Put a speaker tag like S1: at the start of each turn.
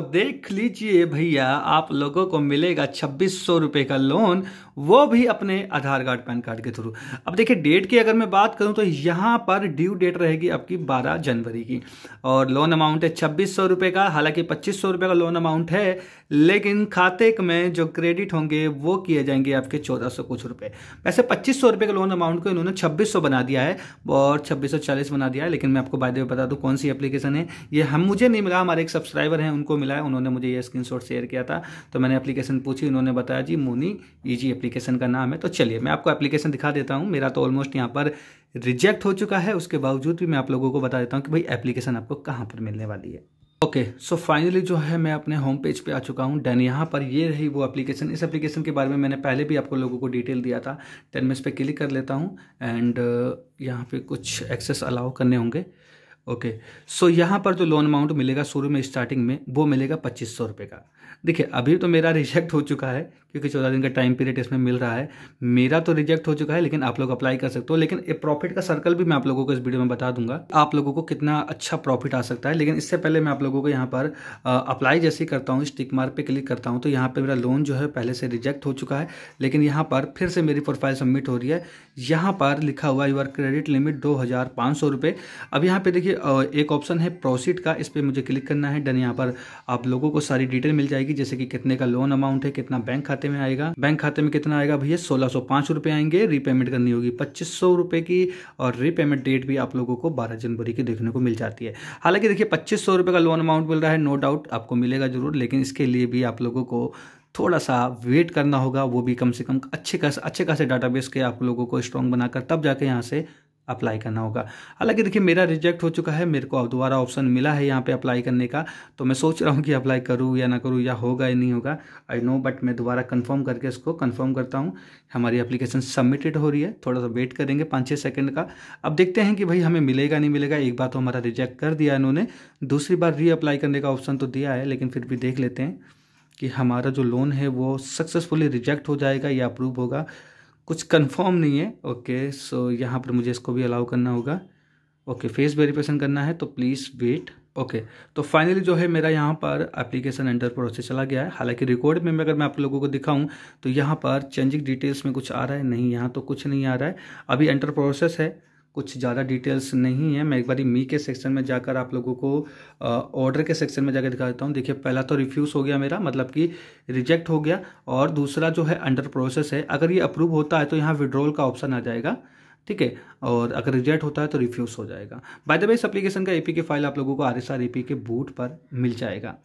S1: देख लीजिए भैया आप लोगों को मिलेगा छब्बीस सौ रुपये का लोन वो भी अपने आधार कार्ड पैन कार्ड के थ्रू अब देखिए डेट की अगर मैं बात करूं तो यहां पर ड्यू डेट रहेगी आपकी बारह जनवरी की और लोन अमाउंट है छब्बीस सौ रुपये का हालांकि पच्चीस सौ रुपये का लोन अमाउंट है लेकिन खाते में जो क्रेडिट होंगे वो किए जाएंगे आपके चौदह सौ कुछ रुपये वैसे पच्चीस सौ रुपये का लोन अमाउंट को इन्होंने छब्बीस सौ बना दिया है और छब्बीस सौ चालीस बना दिया है लेकिन मैं आपको बाद में बता दूँ कौन सी एप्लीकेशन है ये हम मुझे नहीं मिला हमारे एक सब्सक्राइबर हैं उनको मिला है उन्होंने मुझे ये स्क्रीन शेयर किया था तो मैंने एप्लीकेशन पूछी उन्होंने बताया जी मोनी ईजी एप्लीकेशन का नाम है तो चलिए मैं आपको एप्लीकेशन दिखा देता हूँ मेरा तो ऑलमोस्ट यहाँ पर रिजेक्ट हो चुका है उसके बावजूद भी मैं आप लोगों को बता देता हूँ कि भाई एप्लीकेशन आपको कहाँ पर मिलने वाली है ओके सो फाइनली जो है मैं अपने होम पेज पे आ चुका हूँ डेन यहाँ पर ये रही वो एप्लीकेशन इस एप्लीकेशन के बारे में मैंने पहले भी आपको लोगों को डिटेल दिया था देन मैं इस पर क्लिक कर लेता हूँ एंड uh, यहाँ पे कुछ एक्सेस अलाउ करने होंगे ओके सो यहाँ पर जो लोन अमाउंट मिलेगा शुरू में स्टार्टिंग में वो मिलेगा पच्चीस सौ रुपये का देखिए अभी तो मेरा रिजेक्ट हो चुका है क्योंकि चौदह दिन का टाइम पीरियड इसमें मिल रहा है मेरा तो रिजेक्ट हो चुका है लेकिन आप लोग अप्लाई कर सकते हो लेकिन ये प्रॉफिट का सर्कल भी मैं आप लोगों को इस वीडियो में बता दूंगा आप लोगों को कितना अच्छा प्रॉफिट आ सकता है लेकिन इससे पहले मैं आप लोगों को यहाँ पर अप्लाई जैसे ही करता हूँ स्टिक मार्क पर क्लिक करता हूँ तो यहाँ पर मेरा लोन जो है पहले से रिजेक्ट हो चुका है लेकिन यहाँ पर फिर से मेरी प्रोफाइल सबमिट हो रही है यहाँ पर लिखा हुआ यूर क्रेडिट लिमिट दो हज़ार पाँच सौ रुपये अब यहाँ पर देखिए एक ऑप्शन है प्रोसीड का इस पर मुझे क्लिक करना है डन यहाँ पर आप लोगों को सारी डिटेल मिल जाए जाएगी जैसे कि कितने का लोन अमाउंट है कितना बैंक खाते में आएगा बैंक खाते में कितना आएगा भैया सोलह सौ पांच रुपए आएंगे रीपेमेंट करनी होगी पच्चीस सौ रुपए की और रीपेमेंट डेट भी आप लोगों को बारह जनवरी की देखने को मिल जाती है हालांकि देखिए पच्चीस सौ रुपए का लोन अमाउंट मिल रहा है नो डाउट आपको मिलेगा जरूर लेकिन इसके लिए भी आप लोगों को थोड़ा सा वेट करना होगा वो भी कम से कम अच्छे खास अच्छे खासे डाटाबेस के आप लोगों को स्ट्रॉन्ग बनाकर तब जाके यहाँ से अप्लाई करना होगा हालांकि देखिए मेरा रिजेक्ट हो चुका है मेरे को अब दोबारा ऑप्शन मिला है यहाँ पे अप्लाई करने का तो मैं सोच रहा हूँ कि अप्लाई करूँ या ना करूँ या होगा या नहीं होगा आई नो बट मैं दोबारा कंफर्म करके इसको कंफर्म करता हूँ हमारी एप्लीकेशन सबमिटेड हो रही है थोड़ा सा वेट करेंगे पाँच छः सेकेंड का अब देखते हैं कि भाई हमें मिलेगा नहीं मिलेगा एक बार तो हमारा रिजेक्ट कर दिया इन्होंने दूसरी बार री अप्लाई करने का ऑप्शन तो दिया है लेकिन फिर भी देख लेते हैं कि हमारा जो लोन है वो सक्सेसफुली रिजेक्ट हो जाएगा या अप्रूव होगा कुछ कंफर्म नहीं है ओके सो यहाँ पर मुझे इसको भी अलाउ करना होगा ओके फेस वेरिफिकेशन करना है तो प्लीज़ वेट ओके okay, तो फाइनली जो है मेरा यहाँ पर एप्लीकेशन एंटर प्रोसेस चला गया है हालांकि रिकॉर्ड में अगर मैं आप लोगों को दिखाऊं तो यहाँ पर चेंजिंग डिटेल्स में कुछ आ रहा है नहीं यहाँ तो कुछ नहीं आ रहा है अभी एंटर प्रोसेस है कुछ ज़्यादा डिटेल्स नहीं है मैं एक बार मी के सेक्शन में जाकर आप लोगों को ऑर्डर के सेक्शन में जाकर दिखा देता हूँ देखिए पहला तो रिफ्यूज़ हो गया मेरा मतलब कि रिजेक्ट हो गया और दूसरा जो है अंडर प्रोसेस है अगर ये अप्रूव होता है तो यहाँ विड्रॉल का ऑप्शन आ जाएगा ठीक है और अगर रिजेक्ट होता है तो रिफ्यूज़ हो जाएगा बाय द वे इस एप्लीकेशन का एपी के फाइल आप लोगों को आर एस आर के बूट पर मिल जाएगा